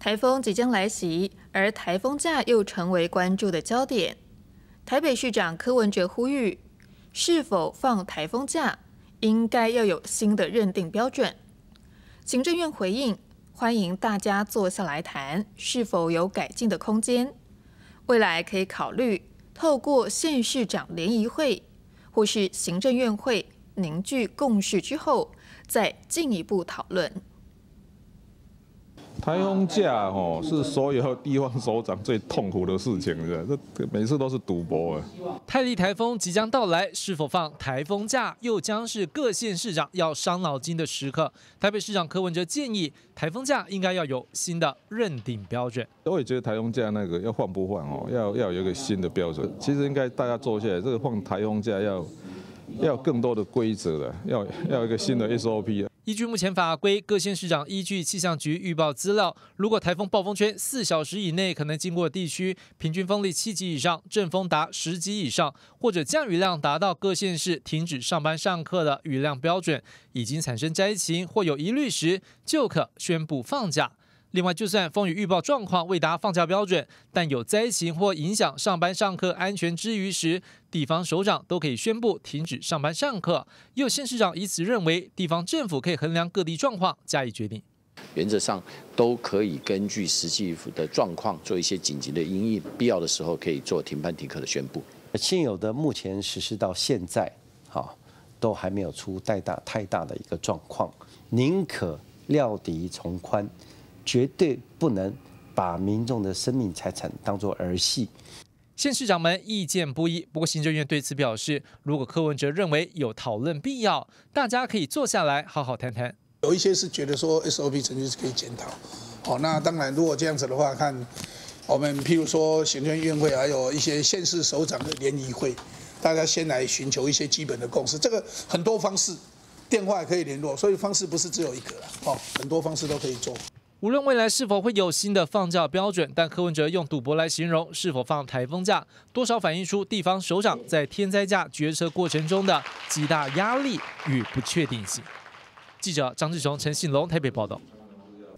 台风即将来袭，而台风假又成为关注的焦点。台北市长柯文哲呼吁，是否放台风假，应该要有新的认定标准。行政院回应，欢迎大家坐下来谈，是否有改进的空间？未来可以考虑透过县市长联谊会或是行政院会凝聚共识之后，再进一步讨论。台风假哦，是所有地方首长最痛苦的事情，是这每次都是赌博啊。泰利台风即将到来，是否放台风假，又将是各县市长要伤脑筋的时刻。台北市长柯文哲建议，台风假应该要有新的认定标准。我也觉得台风假那个要换不换哦，要要有一个新的标准。其实应该大家坐下来，这个放台风假要要更多的规则了，要要一个新的 SOP 啊。依据目前法规，各县市长依据气象局预报资料，如果台风暴风圈四小时以内可能经过地区，平均风力七级以上，阵风达十级以上，或者降雨量达到各县市停止上班上课的雨量标准，已经产生灾情或有疑虑时，就可宣布放假。另外，就算风雨预报状况未达放假标准，但有灾情或影响上班上课安全之余时，地方首长都可以宣布停止上班上课。也有县市长以此认为，地方政府可以衡量各地状况加以决定。原则上都可以根据实际的状况做一些紧急的应应，必要的时候可以做停班停课的宣布。现有的目前实施到现在，好，都还没有出太大太大的一个状况，宁可料敌从宽。绝对不能把民众的生命财产当作儿戏。县市长们意见不一，不过行政院对此表示，如果柯文哲认为有讨论必要，大家可以坐下来好好谈谈。有一些是觉得说 SOP 程序是可以检讨。好，那当然，如果这样子的话，看我们譬如说行政院会，还有一些县市首长的联谊会，大家先来寻求一些基本的共识。这个很多方式，电话也可以联络，所以方式不是只有一个了。哦，很多方式都可以做。无论未来是否会有新的放假标准，但柯文哲用赌博来形容是否放台风假，多少反映出地方首长在天灾假决策过程中的极大压力与不确定性。记者张志雄、陈信龙台北报道。